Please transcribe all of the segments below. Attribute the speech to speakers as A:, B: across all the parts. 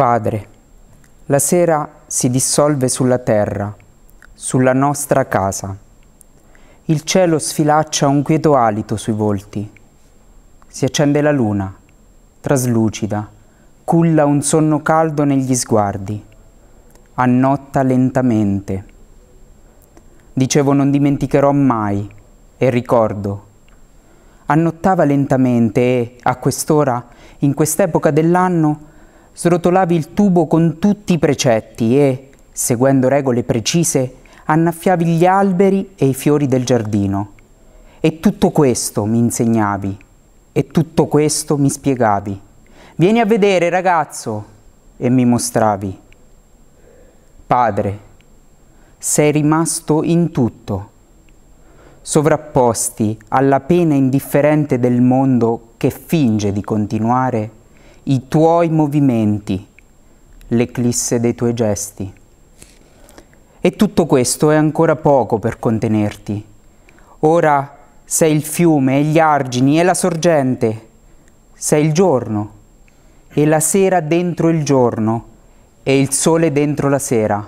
A: Padre, la sera si dissolve sulla terra, sulla nostra casa. Il cielo sfilaccia un quieto alito sui volti. Si accende la luna, traslucida, culla un sonno caldo negli sguardi. Annotta lentamente. Dicevo non dimenticherò mai e ricordo. Annottava lentamente e, a quest'ora, in quest'epoca dell'anno, srotolavi il tubo con tutti i precetti e, seguendo regole precise, annaffiavi gli alberi e i fiori del giardino. E tutto questo mi insegnavi, e tutto questo mi spiegavi. Vieni a vedere, ragazzo, e mi mostravi. Padre, sei rimasto in tutto, sovrapposti alla pena indifferente del mondo che finge di continuare i tuoi movimenti, l'eclisse dei tuoi gesti. E tutto questo è ancora poco per contenerti. Ora sei il fiume e gli argini e la sorgente, sei il giorno e la sera dentro il giorno e il sole dentro la sera.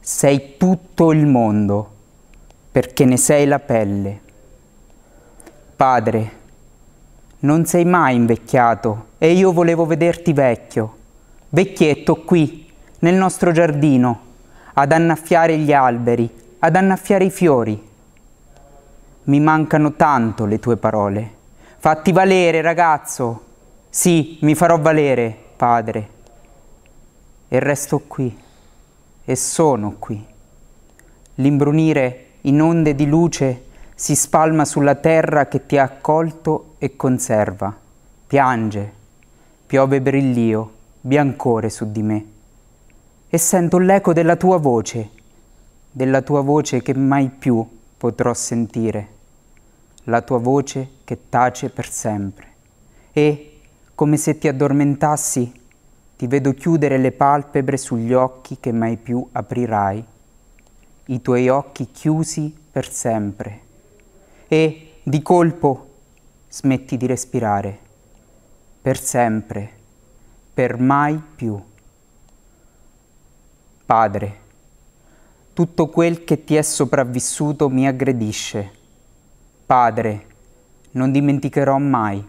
A: Sei tutto il mondo perché ne sei la pelle. Padre, non sei mai invecchiato e io volevo vederti vecchio, vecchietto qui, nel nostro giardino, ad annaffiare gli alberi, ad annaffiare i fiori. Mi mancano tanto le tue parole. Fatti valere, ragazzo. Sì, mi farò valere, padre. E resto qui, e sono qui. L'imbrunire in onde di luce si spalma sulla terra che ti ha accolto e conserva. Piange, piove brillio, biancore su di me. E sento l'eco della tua voce, della tua voce che mai più potrò sentire, la tua voce che tace per sempre. E, come se ti addormentassi, ti vedo chiudere le palpebre sugli occhi che mai più aprirai, i tuoi occhi chiusi per sempre e di colpo smetti di respirare, per sempre, per mai più. Padre, tutto quel che ti è sopravvissuto mi aggredisce. Padre, non dimenticherò mai